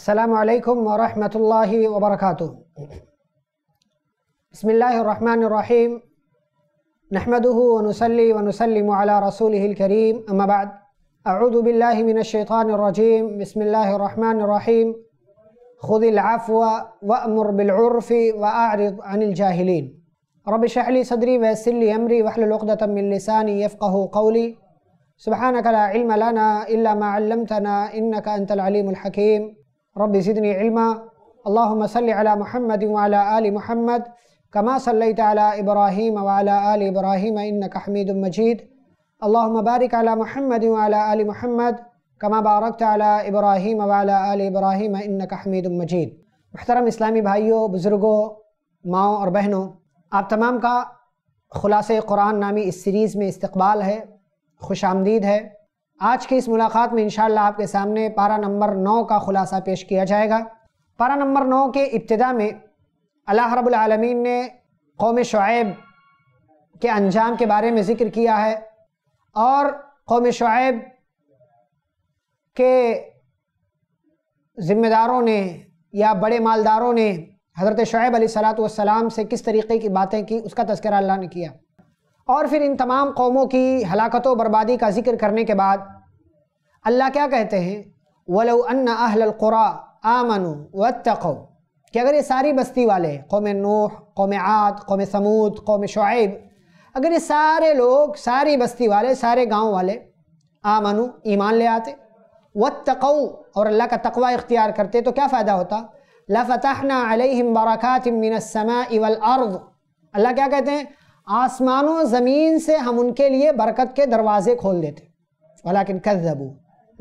السلام عليكم ورحمة الله وبركاته بسم الله الرحمن الرحيم نحمده ونسلي ونسلم على رسوله الكريم أما بعد أعوذ بالله من الشيطان الرجيم بسم الله الرحمن الرحيم خذ العفو وأمر بالعرف وأعرض عن الجاهلين رب اشرح لي صدري ويسر لي أمري واحلل عقدة من لساني يفقه قولي سبحانك لا علم لنا إلا ما علمتنا إنك أنت العليم الحكيم रब ज़िदनी इल्मा अल्लाहुम्मा सल्लि अला मुहम्मद वाला आल मुहम्मद कमा सल्लैत अला इब्राहीम वाला आल इब्राहीम इन्नक हमीद मजीद अल्लाहुम्मा बारिक अला मुहम्मद वाला आल मुहम्मद कमा बारकत अला इब्राहीम वाला आल इब्राहीम इन्नक हमीद मजीद महतरम इस्लामी भाइयों बुज़ुर्गों माओ और बहनों आप तमाम का ख़ुलास कुरान नामी इस सीरीज़ में इस्तबाल है खुश आमदीद है आज की इस मुलाकात में इंशाल्लाह आपके सामने पारा नंबर नौ का ख़ुलासा पेश किया जाएगा पारा नंबर नौ के इब्तदा में अल्लाह रबालमीन ने कौम शुब के अंजाम के बारे में ज़िक्र किया है और कौम शुब के ज़िम्मेदारों ने या बड़े मालदारों ने हज़रत शुब सलाम से किस तरीके की बातें की उसका तस्करा अल्लाह ने किया और फिर इन तमाम कौमों की हलाकत व बर्बादी का जिक्र करने के बाद अल्लाह क्या कहते हैं वलो अन्न अहलकुरा आमनु वत्तको कि अगर ये सारी बस्ती वाले कौम नूह कौम आत कौम समूद कौम शुब अगर ये सारे लोग सारी बस्ती वाले सारे गांव वाले आमनु ईमान ले आते वत्तको और अल्लाह का तकवा इख्तियार करते तो क्या फ़ायदा होता लफ़तना अलहम बरक़ात मिनसमा इवल अर्द अल्लाह क्या कहते हैं आसमानों ज़मीन से हम उनके लिए बरकत के दरवाजे खोल देते वालाकिन कदबू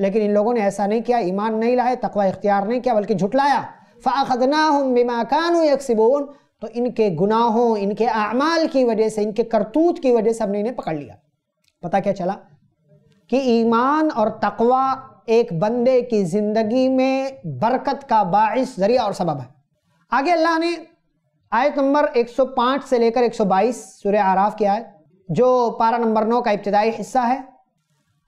लेकिन इन लोगों ने ऐसा नहीं किया ईमान नहीं लाए तकवा इख्तियार नहीं किया बल्कि झुटलाया फ़ाखदना हम बिमाकान यकसिबोन तो इनके गुनाहों इनके अमाल की वजह से इनके करतूत की वजह से हमने इन्हें पकड़ लिया पता क्या चला कि ईमान और तकवा एक बंदे की ज़िंदगी में बरकत का बाइस ज़रिया और सबब है आगे अल्लाह ने आयत नंबर 105 से लेकर 122 सूर्य आराफ की आयत जो पारा नंबर नौ का इब्तदाई हिस्सा है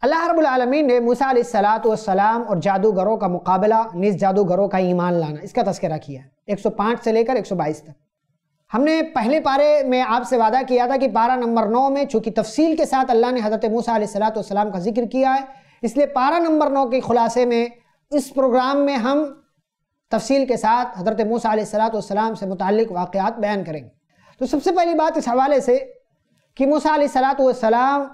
अल्लाह रबालमीन ने मूसा और जादूगरों का मुकाबला निज जादूगरों का ईमान लाना इसका तस्करा किया है पाँच से लेकर बाईस तक हमने पहले पारे में आपसे वादा किया था कि पारा नंबर नौ में चूँकि तफसील के साथ अल्लाह ने हज़रत मूसा सलाम का जिक्र किया है इसलिए पारा नंबर नौ के खुलासे में इस प्रोग्राम में हम तफसील के साथ हज़रत मूसा सलाम से मुतक वाक़ात बयान करेंगे तो सबसे पहली बात इस हवाले से कि मूसा सलाम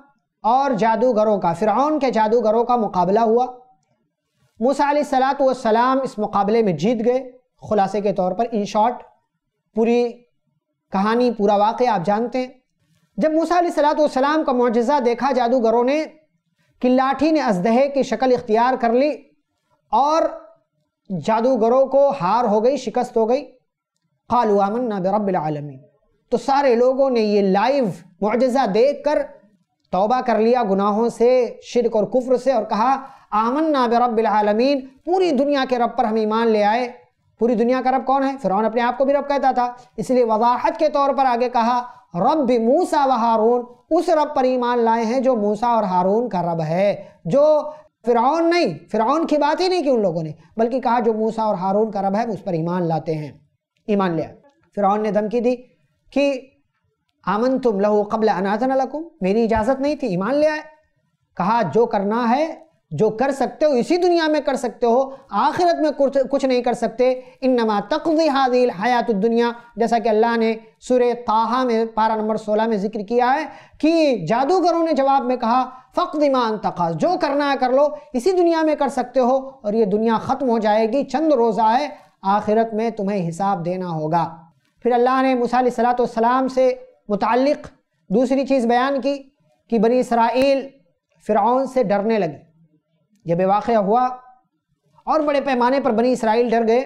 और जादूगरों का फ़िरौन के जादूगरों का मुकाबला हुआ मूसा सलाम इस मुकाबले में जीत गए ख़ुलासे के तौर पर इन शॉर्ट पूरी कहानी पूरा वाक़ आप जानते हैं जब मूसा सलाम का मुजज़ा देखा जादूगरों ने कि लाठी ने अजदहे की शक्ल इख्तियार कर ली और जादूगरों को हार हो गई शिकस्त हो गई खालू आमन नबरबलमी तो सारे लोगों ने ये लाइव मुआजा देख कर तोबा कर लिया गुनाहों से शिरक और कुफ्र से और कहा आमन नबरबलमीन पूरी दुनिया के रब पर हम ईमान ले आए पूरी दुनिया का रब कौन है फिर अपने आप को भी रब कहता था इसलिए वजाहत के तौर पर आगे कहा रब मूसा व हारून उस रब पर ईमान लाए हैं जो मूसा और हारून का रब है जो फ़िरौन नहीं फ़िरौन की बात ही नहीं की उन लोगों ने बल्कि कहा जो मूसा और हारून का रब है उस पर ईमान लाते हैं ईमान लिया फ़िरौन ने धमकी दी कि आमन तुम लहू कबल अनाथन लकुम मेरी इजाज़त नहीं थी ईमान ले आए कहा जो करना है जो कर सकते हो इसी दुनिया में कर सकते हो आखिरत में कुछ कुछ नहीं कर सकते इन नमा तकवी हादिल हयात दुनिया जैसा कि अल्लाह ने सुर ताहा में पारा नंबर सोलह में जिक्र किया है कि जादूगरों ने जवाब में कहा फ़कदीमान तखा जो करना है कर लो इसी दुनिया में कर सकते हो और ये दुनिया ख़त्म हो जाएगी चंद रोज़ा है आखिरत में तुम्हें हिसाब देना होगा फिर अल्लाह ने मूसा सलाम से मुतक़ दूसरी चीज़ बयान की कि बनी इसराइल फ़िरौन से डरने लगे जब वाक़ हुआ और बड़े पैमाने पर बनी इसराइल डर गए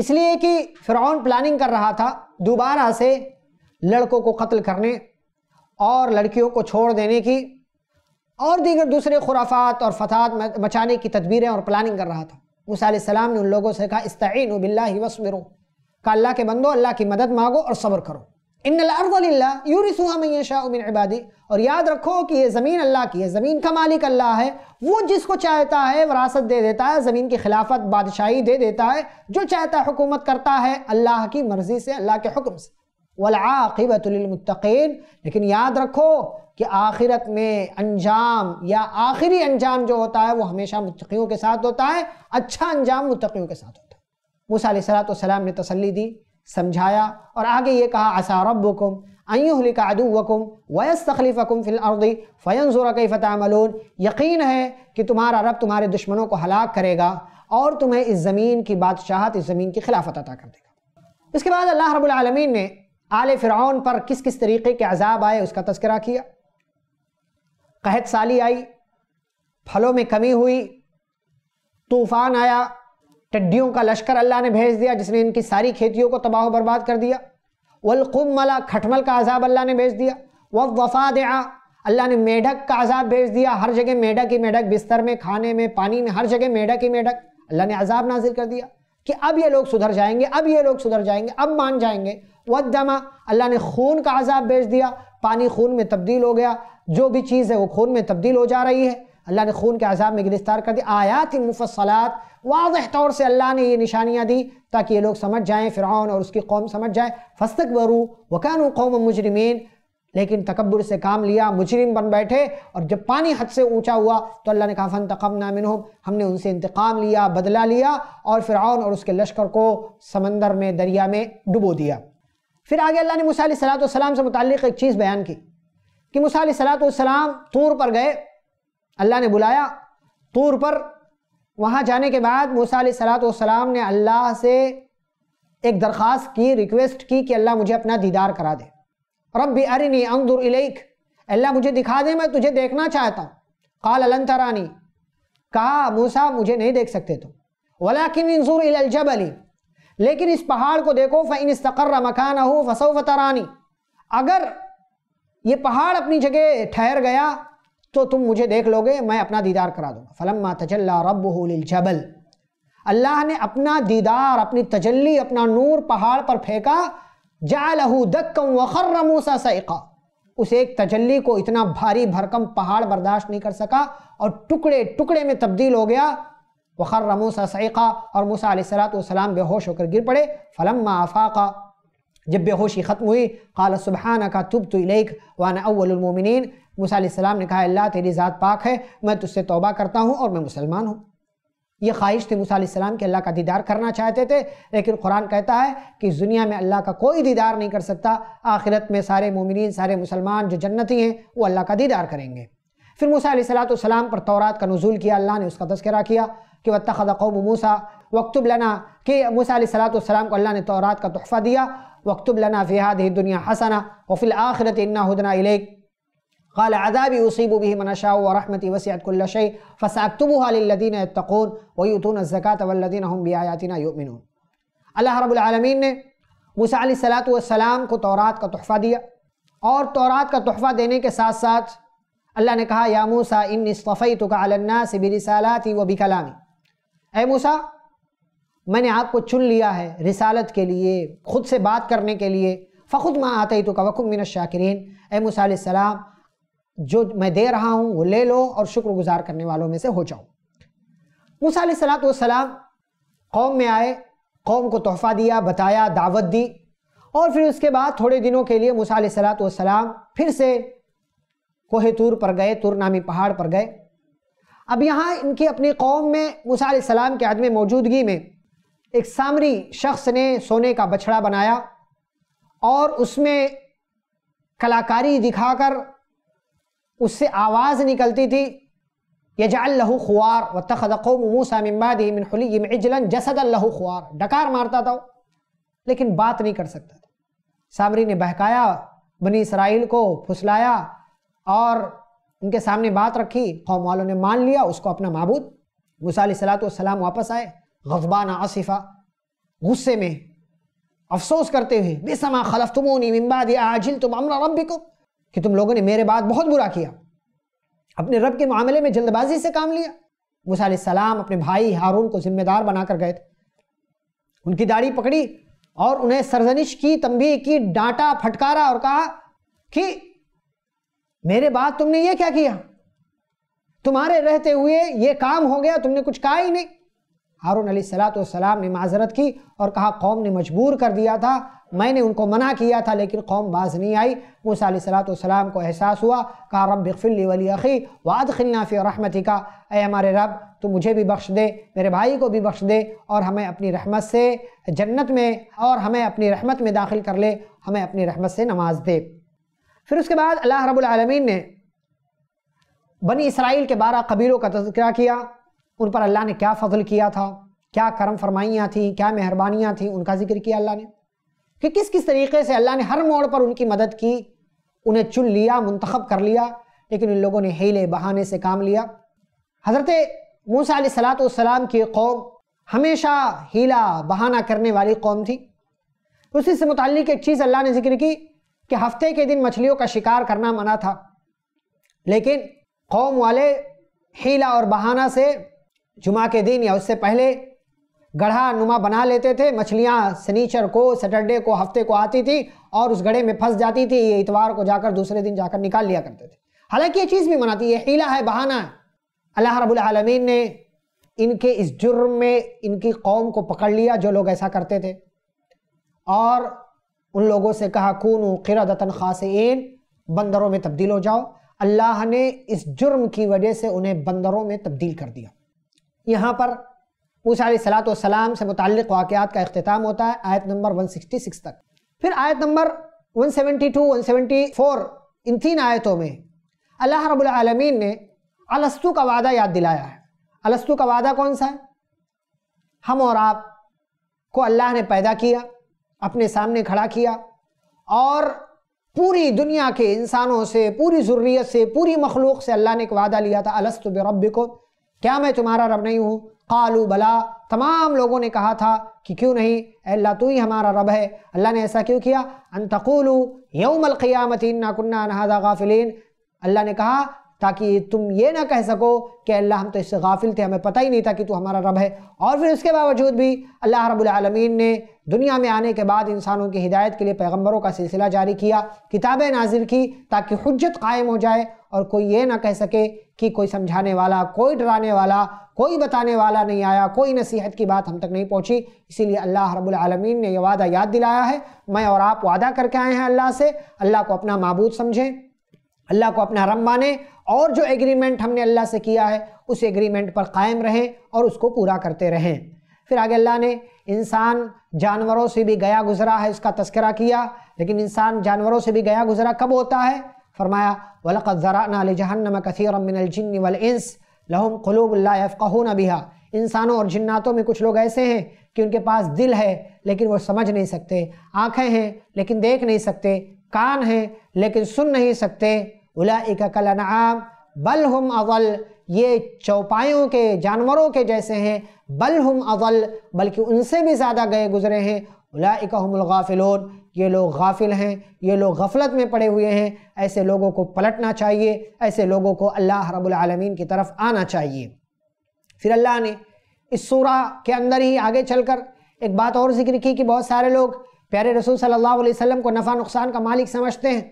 इसलिए कि फ़िरौन प्लानिंग कर रहा था दोबारा से लड़कों को कत्ल करने और लड़कियों को छोड़ देने की और दीगर दूसरे खुराफात और फतहत मचाने की तदबीरें और प्लानिंग कर रहा था मूसा ने उन लोगों से कहा इस्तीन बिल्ला वसमिर का अल्लाह के बंदो अल्लाह की मदद मांगो और सब्र करो इन यूरिसमिन इबादी और याद रखो कि ये ज़मीन अल्लाह की है ज़मीन का मालिक अल्लाह है वो जिसको चाहता है वरासत दे देता है ज़मीन की खिलाफत बादशाही दे देता है जो चाहता है हुकूमत करता है अल्लाह की मर्ज़ी से अल्लाह के हुक्म से वलाक़िबतमतकीन लेकिन याद रखो कि आखिरत में अंजाम या आखिरी अंजाम जो होता है वो हमेशा मुतकीयों के साथ होता है अच्छा अंजाम मुतकीयों के साथ होता है मूसा सलाम ने तसली दी समझाया और आगे ये कहा असा रबुकुम अयुहलिकादुवकुम वयस्तखलीफ़कुम फ़िल अर्दी फ़यनजुर फ़तामलून यकीन है कि तुम्हारा रब तुम्हारे दुश्मनों को हलाक करेगा और तुम्हें इस ज़मीन की बादशाहत इस ज़मीन की खिलाफत अदा कर देगा इसके बाद अल्लाह रब्लमीन ने आल फ़िरौन पर किस किस तरीके के अजाब आए उसका तस्करा किया कहत साली आई फलों में कमी हुई तूफान आया टड्डियों का लश्कर अल्लाह ने भेज दिया जिसने इनकी सारी खेतियों को तबाह बर्बाद कर दिया वलकुम मला खटमल का अजाब अल्लाह ने भेज दिया वफ वफा दया अल्लाह ने मेढक का अजाब भेज दिया हर जगह मेढक ही मेढक बिस्तर में खाने में पानी में हर जगह मेढक ही मेढक अल्लाह ने अजाब नाजिल कर दिया कि अब ये लोग सुधर जाएंगे अब ये लोग सुधर जाएंगे अब मान जाएंगे वदमा अल्लाह ने खून का अजाब भेज दिया पानी खून में तब्दील हो गया जो भी चीज़ है वो खून में तब्दील हो जा रही है अल्लाह ने खून के अजाब में गिरफ्तार कर दिया आयात मुफसलात वाजह तौर से अल्लाह ने ये निशानियाँ दी ताकि ये लोग समझ जाएँ फ़िरौन और उसकी कौम समझ जाए फस्तक बरू वकानू कौम मुजरमीन लेकिन तकबर से काम लिया मुजरिम बन बैठे और जब पानी हद से ऊँचा हुआ तो अल्लाह ने कहा फ़न तकम नामिन हमने उनसे इंतकाम लिया बदला लिया और फ़िरौन और उसके लश्कर को समंदर में दरिया में डुबो दिया फिर आगे अल्लाह ने मूसा सलाम से मुतक़ एक चीज़ बयान की कि मूसा सलाम तूर पर गए अल्लाह ने बुलाया तूर पर वहाँ जाने के बाद मूसा सलाम ने अल्लाह से एक दरख्वास्त की रिक्वेस्ट की कि अल्लाह मुझे अपना दीदार करा दे भी अरे नहीं अंगदुर अल्लाह मुझे दिखा दे मैं तुझे देखना चाहता हूँ काल अलन तरानी कहा मूसा मुझे नहीं देख सकते तो वलाकिन इंजूर इलजब अली लेकिन इस पहाड़ को देखो फ़ैन तकर मकान हो फसव फतरानी अगर ये पहाड़ अपनी जगह ठहर गया तो तुम मुझे देख लोगे मैं अपना दीदार करा दूंगा फलम्मा तजल्ला रब जबल अल्लाह ने अपना दीदार अपनी तजल्ली अपना नूर पहाड़ पर फेंका लहू दक्कम वखर मूसा सैका उस एक तजल्ली को इतना भारी भरकम पहाड़ बर्दाश्त नहीं कर सका और टुकड़े टुकड़े में तब्दील हो गया वखर मूसा सैक़ा और मूसा सलाम बेहोश होकर गिर पड़े फ़लम आफ़ाक़ा जब बेहोशी ख़त्म हुई खाल सुबहाना का तुब तो लेख वाना अवलमिन मूसा सलाम ने कहा अल्लाह तेरी ज़ात पाक है मैं तुझसे तोबा करता हूँ और मैं मुसलमान हूँ ये ख्वाहिश थी मूसा सलाम के अल्लाह का दीदार करना चाहते थे लेकिन कुरान कहता है कि इस दुनिया में अल्लाह का कोई दीदार नहीं कर सकता आखिरत में सारे मोमिन सारे मुसलमान जो जन्नती हैं वो अल्लाह का दीदार करेंगे फिर मूसा सलाम पर तौरात का नजूल किया अल्लाह ने उसका तस्करा किया کہ واتخذ قوم موسى واكتب لنا کہ موسى علیہ الصلوۃ والسلام کو اللہ نے تورات کا تحفہ دیا واكتب لنا في هذه الدنيا حسنه وفي الاخره انا هدنا اليك قال عذابي اصيب به من اشاء ورحمتي وسعت كل شيء فساكتبها للذين يتقون ويؤتون الزكاه والذين هم باياتنا يؤمنون الله رب العالمين نے موسیٰ علیہ السلام والسلام کو تورات کا تحفہ دیا اور تورات کا تحفہ دینے کے ساتھ ساتھ اللہ نے کہا یا موسیٰ انی اصطفیتک علی الناس برسالاتی و ए मूसा मैंने आपको चुन लिया है रिसालत के लिए खुद से बात करने के लिए फ़खुद माँ आता ही तो कवकुम मिन शाकिरीन ए सलाम जो मैं दे रहा हूँ वो ले लो और शुक्रगुजार करने वालों में से हो जाओ मूसा सलाम कौम में आए कौम को तोहफ़ा दिया बताया दावत दी और फिर उसके बाद थोड़े दिनों के लिए मूसा सलाम फिर से कोहे तूर पर गए तुर नामी पहाड़ पर गए अब यहाँ इनकी अपनी कौम में मूसा सलाम के आदम मौजूदगी में एक सामरी शख्स ने सोने का बछड़ा बनाया और उसमें कलाकारी दिखाकर उससे आवाज़ निकलती थी यजाल्लहू खुआर व तखदो मूसा जसद जसदल्लहू खुआर डकार मारता था लेकिन बात नहीं कर सकता था सामरी ने बहकाया बनी इसराइल को फुसलाया और उनके सामने बात रखी कौम वालों ने मान लिया उसको अपना मबूद मूसा सलाम वापस आए गजबान आसिफा गुस्से में अफसोस करते हुए बेसमा खलफ तुमोनी मिम्बाद आजिल तुम अमर रब को कि तुम लोगों ने मेरे बाद बहुत बुरा किया अपने रब के मामले में जल्दबाजी से काम लिया मूसा अपने भाई हारून को जिम्मेदार बनाकर गए थे उनकी दाढ़ी पकड़ी और उन्हें सरजनिश की तंबी की डांटा फटकारा और कहा कि मेरे बाद तुमने ये क्या किया तुम्हारे रहते हुए ये काम हो गया तुमने कुछ कहा ही नहीं हारून सलाम ने माजरत की और कहा कौम ने मजबूर कर दिया था मैंने उनको मना किया था लेकिन कौम बाज नहीं आई मूसा सलाम को एहसास हुआ कहा रब बिकफिल्ली वली अखी वाद खिलनाफ़ी और रहमती का ए हमारे रब तो मुझे भी बख्श दे मेरे भाई को भी बख्श दे और हमें अपनी रहमत से जन्नत में और हमें अपनी रहमत में दाखिल कर ले हमें अपनी रहमत से नमाज दे फिर उसके बाद अल्लाह रबालमीन ने बनी इसराइल के बारह कबीलों का तस्करा किया उन पर अल्लाह ने क्या फजल किया था क्या करम फरमाइयाँ थी क्या मेहरबानियाँ थी उनका जिक्र किया अल्लाह ने कि किस किस तरीके से अल्लाह ने हर मोड़ पर उनकी मदद की उन्हें चुन लिया मंतखब कर लिया लेकिन उन लोगों ने हीले बहाने से काम लिया हज़रत मूसा सलातम की कौम हमेशा हीला बहाना करने वाली कौम थी उसी से मुतल एक चीज़ अल्लाह ने जिक्र की कि हफ्ते के दिन मछलियों का शिकार करना मना था लेकिन कौम वाले हीला और बहाना से जुमा के दिन या उससे पहले गढ़ा नुमा बना लेते थे मछलियाँ सनीचर को सैटरडे को हफ्ते को आती थी और उस गढ़े में फंस जाती थी ये इतवार को जाकर दूसरे दिन जाकर निकाल लिया करते थे हालांकि ये चीज़ भी मनाती है हीला है बहाना है अल्लाह रबालमीन ने इनके इस जुर्म में इनकी कौम को पकड़ लिया जो लोग ऐसा करते थे और उन लोगों से कहा खून क़िरदतन ख़ास बंदरों में तब्दील हो जाओ अल्लाह ने इस जुर्म की वजह से उन्हें बंदरों में तब्दील कर दिया यहाँ पर सलात सलाम से मुतल वाक़ात का अख्ताम होता है आयत नंबर 166 तक फिर आयत नंबर 172, 174 इन तीन आयतों में अल्लाह रबालमीन ने अलस्तु का वादा याद दिलाया है अलस्तु का वादा कौन सा है हम और आप को अल्लाह ने पैदा किया अपने सामने खड़ा किया और पूरी दुनिया के इंसानों से पूरी ज़रूरीत से पूरी मखलूक से अल्लाह ने एक वादा लिया था अलस्त रब को क्या मैं तुम्हारा रब नहीं हूँ कालू बला तमाम लोगों ने कहा था कि क्यों नहीं अल्लाह तू ही हमारा रब है अल्लाह ने ऐसा क्यों किया अनतकुलू यौमल क़ियामत इन्ना कुन्ना नहादा गाफिलिन अल्लाह ने कहा ताकि तुम ये ना कह सको कि अल्लाह हम तो इससे गाफिल थे हमें पता ही नहीं था कि तू हमारा रब है और फिर उसके बावजूद भी अल्लाह रबालमीन ने दुनिया में आने के बाद इंसानों की हिदायत के लिए पैगम्बरों का सिलसिला जारी किया किताबें नाजिल की ताकि हजत कायम हो जाए और कोई ये ना कह सके कि कोई समझाने वाला कोई डराने वाला कोई बताने वाला नहीं आया कोई नसीहत की बात हम तक नहीं पहुंची इसीलिए अल्लाह रबालमीन ने यह वादा याद दिलाया है मैं और आप वादा करके आए हैं अल्लाह से अल्लाह को अपना मबूद समझें अल्लाह को अपना रब माने और जो एग्रीमेंट हमने अल्लाह से किया है उस एग्रीमेंट पर कायम रहें और उसको पूरा करते रहें फिर आगे अल्लाह ने इंसान जानवरों से भी गया गुजरा है उसका तस्करा किया लेकिन इंसान जानवरों से भी गया गुजरा कब होता है फरमाया वलक़ ज़राना जहन्नम कसरमिनजिन वलस लहम क़लूबल्लाफ़ून बिहा इंसानों और जन्नातों में कुछ लोग ऐसे हैं कि उनके पास दिल है लेकिन वो समझ नहीं सकते आँखें हैं लेकिन देख नहीं सकते कान हैं लेकिन सुन नहीं सकते उला कल नाम बल हम अवल ये चौपायों के जानवरों के जैसे हैं बल हम अवल बल्कि उनसे भी ज़्यादा गए गुजरे हैं उला हमलगाफिलोन ये लोग गाफिल हैं ये लोग गफलत में पड़े हुए हैं ऐसे लोगों को पलटना चाहिए ऐसे लोगों को अल्लाह रबालमीन की तरफ आना चाहिए फिर अल्लाह ने इस सूरा के अंदर ही आगे चलकर एक बात और जिक्र की कि बहुत सारे लोग प्यारे रसूल सल्लल्लाहु अलैहि वसल्लम को नफ़ा नुकसान का मालिक समझते हैं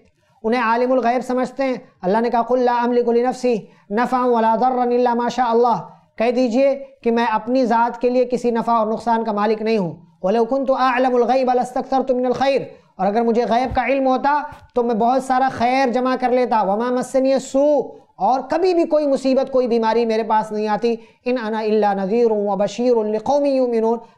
उन्हें आलिमुल गैब समझते हैं अल्लाह ने कहा कुल्ला अमलिकुल नफसी नफ़ा वलादर्रा माशा अल्लाह कह दीजिए कि मैं अपनी ज़ात के लिए किसी नफ़ा और नुकसान का मालिक नहीं हूँ वलकुन तो आलमगैब अलस्तक्तर ख़ैर और अगर मुझे गैब का इल्म होता तो मैं बहुत सारा खैर जमा कर लेता वमा मसनी सू और कभी भी कोई मुसीबत कोई बीमारी मेरे पास नहीं आती इन अना इल्ला नज़ीर व बशीर कौमी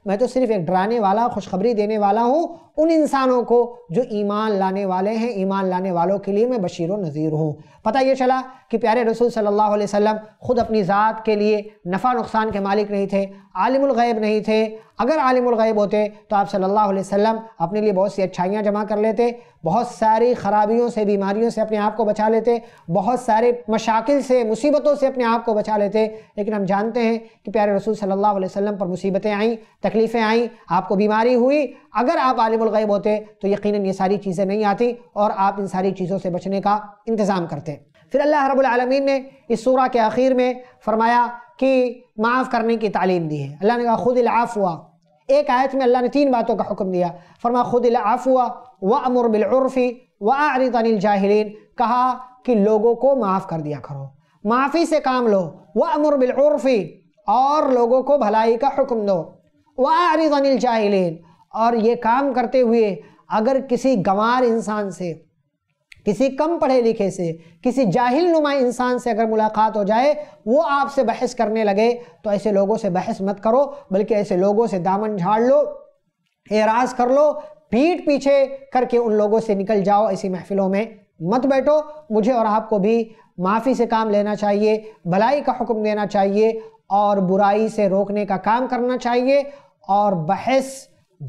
मैं तो सिर्फ़ एक डराने वाला खुशखबरी देने वाला हूँ उन इंसानों को जो ईमान लाने वाले हैं ईमान लाने वालों के लिए मैं बशीर व नज़ीर हूँ पता ये चला कि प्यारे रसूल सल्लल्लाहु अलैहि वसल्लम ख़ुद अपनी ज़ात के लिए नफ़ा नुकसान के मालिक नहीं थे आलिमग़ैब नहीं थे अगर आलिमग़ैब होते तो आप सल्लल्लाहु अलैहि वसल्लम अपने लिए बहुत सी अच्छाइयाँ जमा कर लेते बहुत सारी ख़राबियों से बीमारियों से अपने आप को बचा लेते बहुत सारे मशाकिल से मुसीबतों से अपने आप को बचा लेते लेकिन हम जानते हैं कि प्यारे रसूल सल्लल्लाहु अलैहि वसल्लम पर मुसीबतें आईं तकलीफ़ें आईं आपको बीमारी हुई अगर आप आलिम गैब होते तो यकीन ये सारी चीज़ें नहीं आती और आप इन सारी चीज़ों से बचने का इंतज़ाम करते फिर अल्लाह रबालमीन ने इस सूरा के आखिर में फ़रमाया कि माफ़ करने की तालीम दी है अल्लाह ने कहा खुद इलाफ़ हुआ एक आयत में अल्लाह ने तीन बातों का हुक्म दिया फरमा खुद इलाफ़ हुआ व अमर बिलफ़ी व आरित अनिल जाहरीन कहा कि लोगों को माफ़ कर दिया करो माफ़ी से काम लो व अमर बिलफ़ी और लोगों को भलाई का हुक्म दो व आरित अनिल जाहरीन और ये काम करते हुए अगर किसी गंवार इंसान से किसी कम पढ़े लिखे से किसी जाहिल नुमा इंसान से अगर मुलाकात हो जाए वो आपसे बहस करने लगे तो ऐसे लोगों से बहस मत करो बल्कि ऐसे लोगों से दामन झाड़ लो एराज कर लो पीठ पीछे करके उन लोगों से निकल जाओ ऐसी महफिलों में मत बैठो मुझे और आपको भी माफ़ी से काम लेना चाहिए भलाई का हुक्म देना चाहिए और बुराई से रोकने का काम करना चाहिए और बहस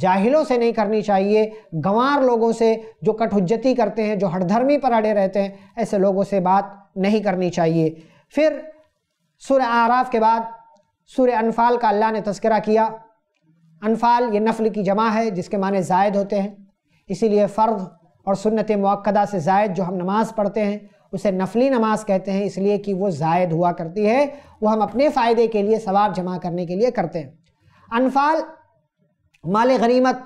जाहिलों से नहीं करनी चाहिए गंवार लोगों से जो कठुज्जती करते हैं जो हड़धर्मी पर अड़े रहते हैं ऐसे लोगों से बात नहीं करनी चाहिए फिर सुर आराफ के बाद सुर अनफाल का अल्लाह ने तस्करा किया अनफाल ये नफल की जमा है जिसके माने जायद होते हैं इसीलिए फ़र्द और सुन्नत मौक़दा से जायद जो हम नमाज़ पढ़ते हैं उसे नफली नमाज कहते हैं इसलिए कि वो जायद हुआ करती है वो हम अपने फ़ायदे के लिए सवाब जमा करने के लिए करते हैं अनफाल माल गनीमत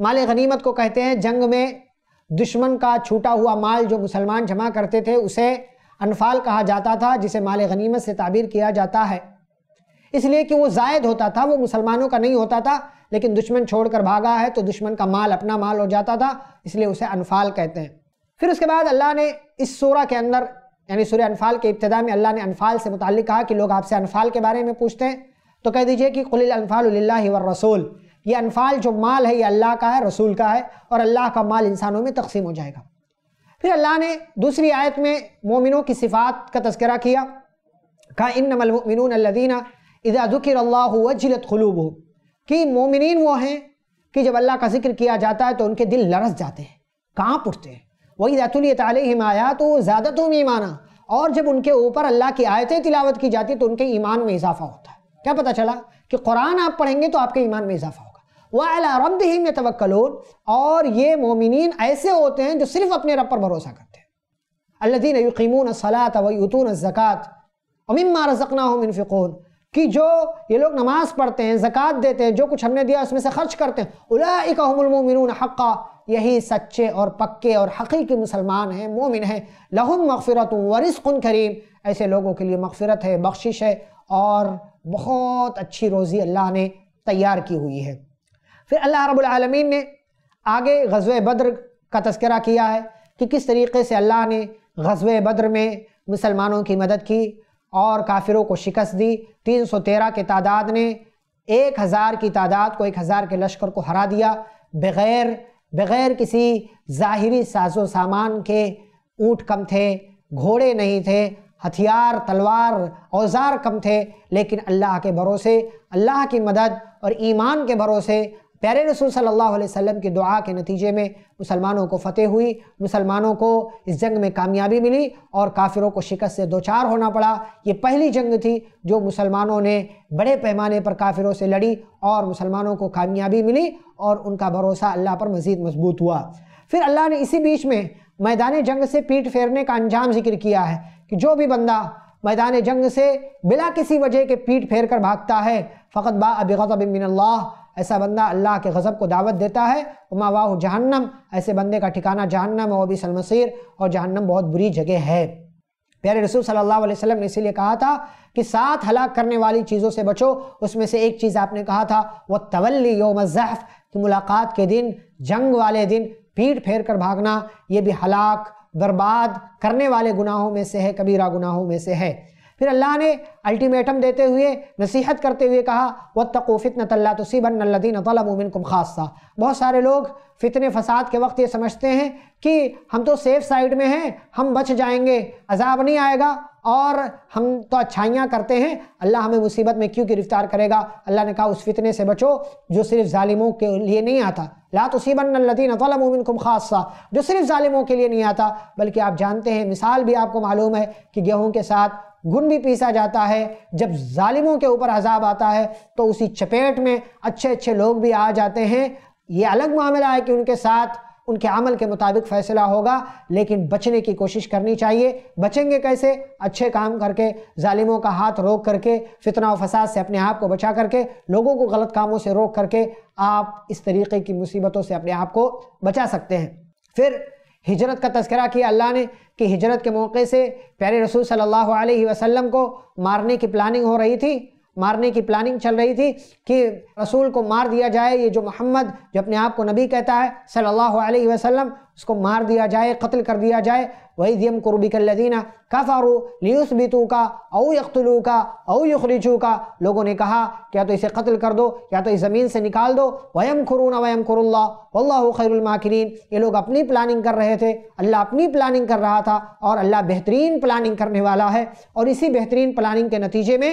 माल गनीमत को कहते हैं जंग में दुश्मन का छूटा हुआ माल जो मुसलमान जमा करते थे उसे अनफाल कहा जाता था जिसे माल गनीमत से ताबीर किया जाता है इसलिए कि वो जायद होता था वो मुसलमानों का नहीं होता था लेकिन दुश्मन छोड़कर भागा है तो दुश्मन का माल अपना माल हो जाता था इसलिए उसे अनफाल कहते हैं फिर उसके बाद अल्लाह ने इस सूरा के अंदर यानी सूर्य अनफाल के इब्तदा में अल्लाह ने अनफाल से मुतल कहा कि लोग आपसे अनफाल के बारे में पूछते हैं तो कह दीजिए कि कुल अनफाल रसूल ये अनफाल जो माल है ये अल्लाह का है रसूल का है और अल्लाह का माल इंसानों में तकसीम हो जाएगा फिर अल्लाह ने दूसरी आयत में मोमिनों की सिफात का तस्करा किया का इन नमलमिनदीना अल्लादीना ज़ुकिर अल्लाह वजिलत खलूब हो कि मोमिन वो हैं कि जब अल्लाह का जिक्र किया जाता है तो उनके दिल लरस जाते हैं कहाँ उठते हैं वही ज़ातुलियत आलिम आया तो ज़्यादा तो ही माना और जब उनके ऊपर अल्लाह की आयतें तिलावत की जाती है तो उनके ईमान में इजाफा होता है क्या पता चला कि कुरान आप पढ़ेंगे तो आपके ईमान में इजाफा वाला रब और ये मोमिन ऐसे होते हैं जो सिर्फ अपने रब पर भरोसा करते हैं अल्लादीन यकीमून सलात वतून ज़क़़त अमिमा रज़क़ना हम इनफिकून कि जो ये लोग नमाज़ पढ़ते हैं ज़क़़त देते हैं जो कुछ हमने दिया उसमें से खर्च करते हैं उलाकमिन हक़ा यही सच्चे और पक्के और हकीकी मुसलमान हैं मोमिन हैं लहम मगफ़रत वरिस्कुन करीम ऐसे लोगों के लिए मगफ़रत है बख्शिश है और बहुत अच्छी रोज़ी अल्लाह ने तैयार की हुई है फिर अल्लाह रबालमीन ने आगे गज़व बद्र का तस्करा किया है कि किस तरीके से अल्लाह ने गज़व बद्र में मुसलमानों की मदद की और काफिरों को शिकस्त दी 313 के तादाद ने 1000 की तादाद को 1000 के लश्कर को हरा दिया बग़ैर बग़ैर किसी ज़ाहरी साजो सामान के ऊँट कम थे घोड़े नहीं थे हथियार तलवार औजार कम थे लेकिन अल्लाह के भरोसे अल्लाह की मदद और ईमान के भरोसे प्यारे रसूल सल्लल्लाहु अलैहि वसल्लम की दुआ के नतीजे में मुसलमानों को फतेह हुई मुसलमानों को इस जंग में कामयाबी मिली और काफिरों को शिकस्त से दो चार होना पड़ा ये पहली जंग थी जो मुसलमानों ने बड़े पैमाने पर काफिरों से लड़ी और मुसलमानों को कामयाबी मिली और उनका भरोसा अल्लाह पर मज़ीद मजबूत हुआ फिर अल्लाह ने इसी बीच में मैदान जंग से पीठ फेरने का अंजाम जिक्र किया है कि जो भी बंदा मैदान जंग से बिला किसी वजह के पीठ फेर कर भागता है फ़कत बा अबिगत मिनल्ला ऐसा बंदा अल्लाह के गज़ब को दावत देता है उमा वाह जहन्नम ऐसे बंदे का ठिकाना जहन्नम और भी सलमसीर और जहन्नम बहुत बुरी जगह है प्यारे रसूल सल्लल्लाहु अलैहि वसल्लम ने इसीलिए कहा था कि सात हलाक करने वाली चीज़ों से बचो उसमें से एक चीज़ आपने कहा था वह तवली योम जहफ़ की मुलाकात के दिन जंग वाले दिन पीठ फेर कर भागना ये भी हलाक बर्बाद करने वाले गुनाहों में से है कबीरा गुनाहों में से है फिर अल्लाह ने अल्टीमेटम देते हुए नसीहत करते हुए कहा व तको फ़ितनतल्ला तमिन कुम ख़ासा बहुत सारे लोग फितने फसाद के वक्त ये समझते हैं कि हम तो सेफ़ साइड में हैं हम बच जाएंगे अजाब नहीं आएगा और हम तो अच्छाइयाँ करते हैं अल्लाह हमें मुसीबत में क्यों गिरफ्तार करेगा अल्लाह ने कहा उस फितने से बचो जो सिर्फ ालिमों के लिए नहीं आता ला तमिन कुम ख़ासा जो सिर्फ ालिमों के लिए नहीं आता बल्कि आप जानते हैं मिसाल भी आपको मालूम है कि गेहूँ के साथ गुन भी पीसा जाता है जब ालिमों के ऊपर अजाब आता है तो उसी चपेट में अच्छे अच्छे लोग भी आ जाते हैं ये अलग मामला है कि उनके साथ उनके अमल के मुताबिक फ़ैसला होगा लेकिन बचने की कोशिश करनी चाहिए बचेंगे कैसे अच्छे काम करके ालिमों का हाथ रोक करके फितना व फसाद से अपने आप को बचा करके लोगों को गलत कामों से रोक करके आप इस तरीके की मुसीबतों से अपने आप को बचा सकते हैं फिर हिजरत का तस्करा किया अल्लाह ने कि हिजरत के मौके से प्यारे रसूल सल्लल्लाहु अलैहि वसल्लम को मारने की प्लानिंग हो रही थी मारने की प्लानिंग चल रही थी कि रसूल को मार दिया जाए ये जो मोहम्मद जो अपने आप को नबी कहता है सल्लल्लाहु अलैहि वसल्लम उसको मार दिया जाए कत्ल कर दिया जाए वही वहीदियम कुरबिकल्लदीना काफ़ारू बीतू का औ का औ का लोगों ने कहा या तो इसे कत्ल कर दो या तो इस ज़मीन से निकाल दो वयम ना वयम खुरुल्ला वल्लाह खैरमाकिन ये लोग अपनी प्लानिंग कर रहे थे अल्लाह अपनी प्लानिंग कर रहा था और अल्लाह बेहतरीन प्लानिंग करने वाला है और इसी बेहतरीन प्लानिंग के नतीजे में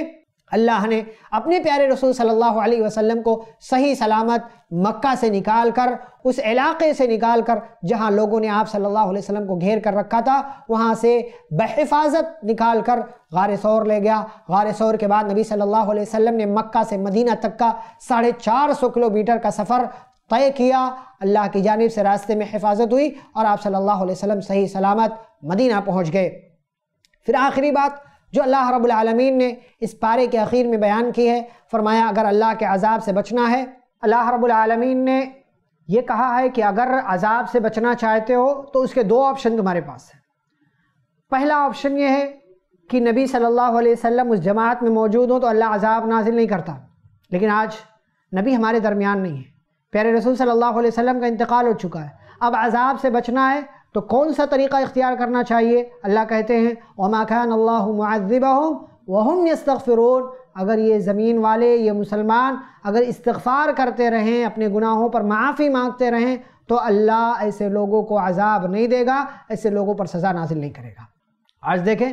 अल्लाह ने अपने प्यारे रसूल सल्लल्लाहु अलैहि वसल्लम को सही सलामत मक्का से निकाल कर उस इलाके से निकाल कर जहाँ लोगों ने आप सल्लल्लाहु अलैहि वसल्लम को घेर कर रखा था वहाँ से बहिफाजत निकाल कर गार सौर ले गया गार सौर के बाद नबी सल्लल्लाहु अलैहि वसल्लम ने मक्का से मदीना तक का साढ़े चार सौ किलोमीटर का सफ़र तय किया अल्लाह की जानब से रास्ते में हिफाजत हुई और आप सल्लल्लाहु अलैहि वसल्लम सही सलामत मदीना पहुँच गए फिर आखिरी बात जो अल्लाह रबालमीन ने इस पारे के अखीर में बयान की है फरमाया अगर अल्लाह के अजाब से बचना है अल्लाह रबालमीन ने यह कहा है कि अगर अजाब से बचना चाहते हो तो उसके दो ऑप्शन तुम्हारे पास हैं पहला ऑप्शन ये है कि नबी सल्लल्लाहु अलैहि वसल्लम उस जमात में मौजूद हो तो अल्लाह अजाब नाजिल नहीं करता लेकिन आज नबी हमारे दरमियान नहीं है प्यारे रसूल सल्लल्लाहु अलैहि वसल्लम का इंतकाल हो चुका है अब अजाब से बचना है तो कौन सा तरीक़ा इख्तियार करना चाहिए अल्लाह कहते हैं वमा खान अल्लाह मुआज़िबा हो वहम अगर ये ज़मीन वाले ये मुसलमान अगर इस्तफ़ार करते रहें अपने गुनाहों पर माफ़ी मांगते रहें तो अल्लाह ऐसे लोगों को अजाब नहीं देगा ऐसे लोगों पर सज़ा नाजिल नहीं करेगा आज देखें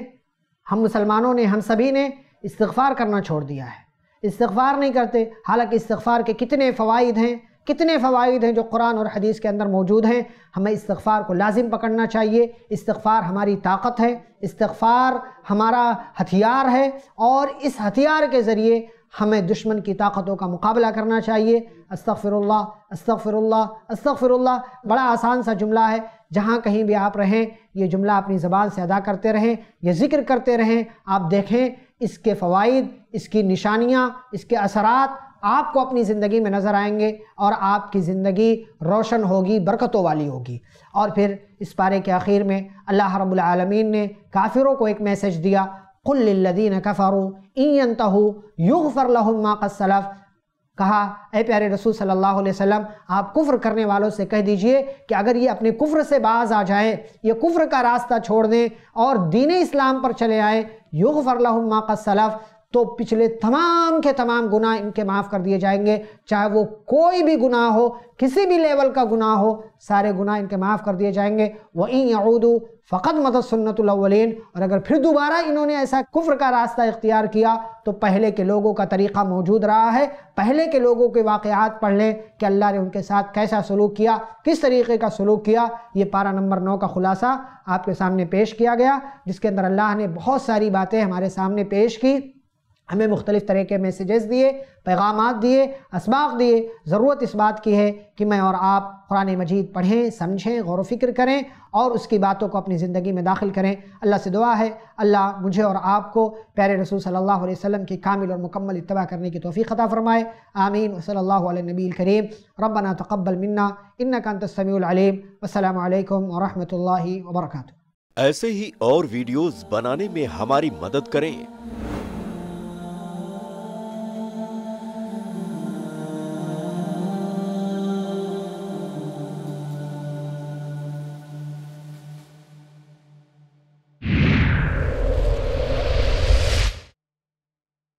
हम मुसलमानों ने हम सभी ने इस्तफ़ार करना छोड़ दिया है इस्तफ़ार नहीं करते हालांकि इस्तफ़ार के कितने फ़वाद हैं कितने फ़वाद हैं जो कुरान और हदीस के अंदर मौजूद हैं हमें इस्तफ़ार को लाजिम पकड़ना चाहिए इस्तफ़ार हमारी ताकत है इस्तफ़ार हमारा हथियार है और इस हथियार के ज़रिए हमें दुश्मन की ताकतों का मुकाबला करना चाहिए अस्तफ़िरल्ला अस्तफ़िरल्ला अस्तफ़िरल्ला बड़ा आसान सा जुमला है जहाँ कहीं भी आप रहें ये जुमला अपनी ज़बान से अदा करते रहें यह ज़िक्र करते रहें आप देखें इसके फ़वाद इसकी निशानियाँ इसके असरात आपको अपनी ज़िंदगी में नज़र आएंगे और आपकी ज़िंदगी रोशन होगी बरकतों वाली होगी और फिर इस पारे के आखिर में अल्लाह रबालमीन ने काफिरों को एक मैसेज दिया कुल्लदीन कफ़रू इन तहु युग फ़रलहमाक़लफ़ कहा ए प्यारे रसूल सल्लल्लाहु अलैहि वसल्लम आप कुफ्र करने वालों से कह दीजिए कि अगर ये अपने कुफ्र से बाज आ जाएं ये कुफ्र का रास्ता छोड़ दें और दीन इस्लाम पर चले आएँ युग फ़रलहमाक़लफ़ तो पिछले तमाम के तमाम गुनाह इनके माफ़ कर दिए जाएंगे चाहे वो कोई भी गुनाह हो किसी भी लेवल का गुनाह हो सारे गुनाह इनके माफ़ कर दिए जाएंगे वहीं यऊदू फ़कत मदद सुन्नतवलिन और अगर फिर दोबारा इन्होंने ऐसा कुफ्र का रास्ता इख्तियार किया तो पहले के लोगों का तरीक़ा मौजूद रहा है पहले के लोगों के वाक़ात पढ़ लें कि अल्लाह ने उनके साथ कैसा सलूक किया किस तरीके का सलूक किया ये पारा नंबर नौ का खुलासा आपके सामने पेश किया गया जिसके अंदर अल्लाह ने बहुत सारी बातें हमारे सामने पेश की हमें मुख्तलिफ़ तरह के मैसेजेस दिए पैगाम दिए इसबाक दिए ज़रूरत इस बात की है कि मैं और आप कुरान मजीद पढ़ें समझें गौर फिक्र करें और उसकी बातों को अपनी ज़िंदगी में दाखिल करें अल्लाह से दुआ है अल्लाह मुझे और आपको प्यारे रसूल सल्लल्लाहु अलैहि वसल्लम की कामिल और मुकम्मल इतवा करने की तोफ़ी ख़ता फ़रमाए आमीन सल्लल्लाहु अलैहि नबील करीम रबना तकबल मन्ना इन्ना का तस्मीम असलकम वरहमल वर्क ऐसे ही और वीडियोज़ बनाने में हमारी मदद करें